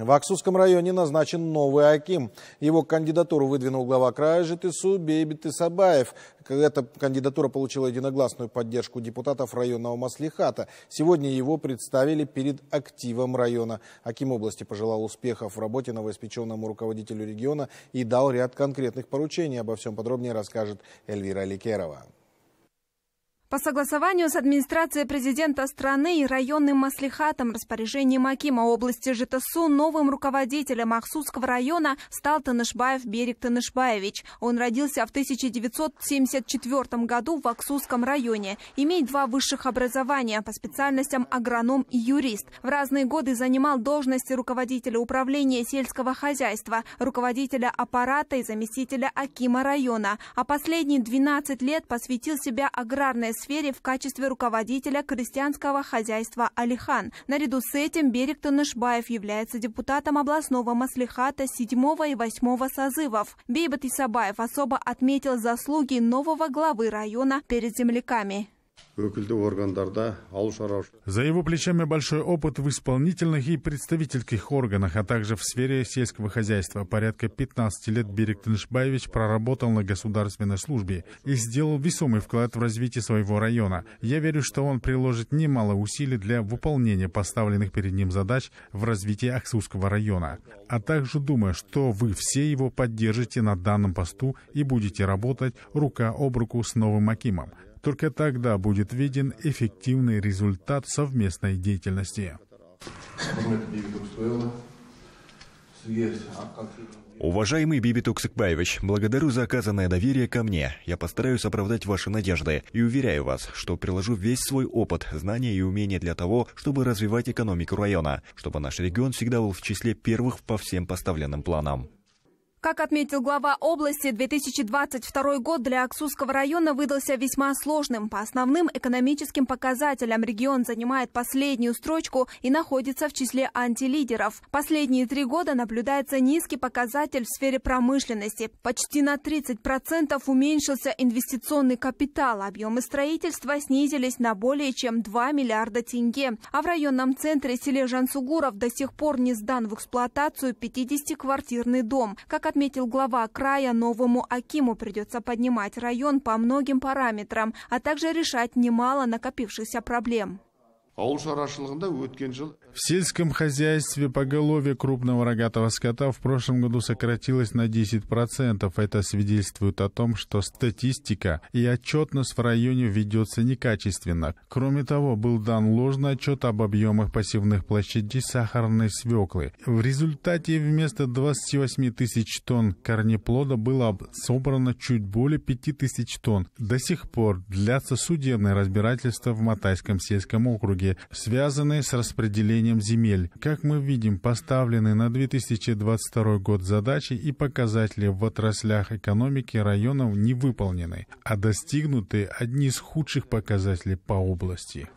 В Аксусском районе назначен новый Аким. Его кандидатуру выдвинул глава края ЖТСУ Бейбит Исабаев. Эта кандидатура получила единогласную поддержку депутатов районного Маслихата. Сегодня его представили перед активом района. Аким области пожелал успехов в работе новоиспеченному руководителю региона и дал ряд конкретных поручений. Обо всем подробнее расскажет Эльвира Ликерова. По согласованию с администрацией президента страны и районным маслихатом распоряжением акима области ЖТСУ новым руководителем Ахсусского района стал Танышбаев Берег Танышбаевич. Он родился в 1974 году в Аксусском районе. Имеет два высших образования по специальностям агроном и юрист. В разные годы занимал должности руководителя управления сельского хозяйства, руководителя аппарата и заместителя Акима района. А последние 12 лет посвятил себя аграрной сфере в качестве руководителя крестьянского хозяйства Алихан. Наряду с этим Берег Танышбаев является депутатом областного маслихата 7 и 8 созывов. Бейбат Исабаев особо отметил заслуги нового главы района перед земляками. За его плечами большой опыт в исполнительных и представительских органах, а также в сфере сельского хозяйства. Порядка 15 лет Берег Тыншбаевич проработал на государственной службе и сделал весомый вклад в развитие своего района. Я верю, что он приложит немало усилий для выполнения поставленных перед ним задач в развитии Аксусского района. А также думаю, что вы все его поддержите на данном посту и будете работать рука об руку с новым Акимом. Только тогда будет виден эффективный результат совместной деятельности. Уважаемый Бибиту Ксыкбаевич, благодарю за оказанное доверие ко мне. Я постараюсь оправдать ваши надежды и уверяю вас, что приложу весь свой опыт, знания и умения для того, чтобы развивать экономику района, чтобы наш регион всегда был в числе первых по всем поставленным планам. Как отметил глава области, 2022 год для Аксусского района выдался весьма сложным. По основным экономическим показателям регион занимает последнюю строчку и находится в числе антилидеров. Последние три года наблюдается низкий показатель в сфере промышленности. Почти на 30% уменьшился инвестиционный капитал. Объемы строительства снизились на более чем 2 миллиарда тенге. А в районном центре селе Жансугуров до сих пор не сдан в эксплуатацию 50-квартирный дом. Как отметил глава края, новому Акиму придется поднимать район по многим параметрам, а также решать немало накопившихся проблем. В сельском хозяйстве поголовье крупного рогатого скота в прошлом году сократилось на 10%. Это свидетельствует о том, что статистика и отчетность в районе ведется некачественно. Кроме того, был дан ложный отчет об объемах пассивных площадей сахарной свеклы. В результате вместо 28 тысяч тонн корнеплода было собрано чуть более 5 тысяч тонн. До сих пор длятся судебные разбирательства в Матайском сельском округе связи, связанные с распределением земель. Как мы видим, поставлены на 2022 год задачи и показатели в отраслях экономики районов не выполнены, а достигнуты одни из худших показателей по области.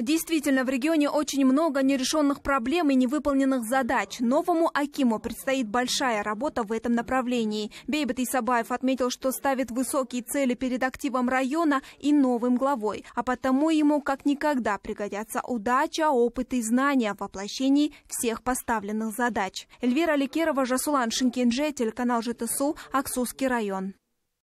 Действительно, в регионе очень много нерешенных проблем и невыполненных задач. Новому Акиму предстоит большая работа в этом направлении. Бейбет Исабаев отметил, что ставит высокие цели перед активом района и новым главой. А потому ему как никогда пригодятся удача, опыт и знания в воплощении всех поставленных задач. Эльвира Ликерова, Жасулан Шинкинже, телеканал ЖТСУ, Аксусский район.